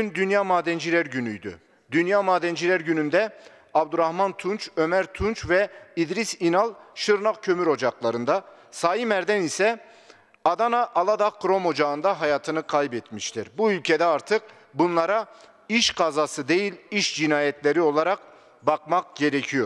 Bugün Dünya Madenciler Günü'ydü. Dünya Madenciler Günü'nde Abdurrahman Tunç, Ömer Tunç ve İdris İnal Şırnak Kömür Ocakları'nda, Saim Merden ise Adana Aladak Krom Ocağı'nda hayatını kaybetmiştir. Bu ülkede artık bunlara iş kazası değil, iş cinayetleri olarak bakmak gerekiyor.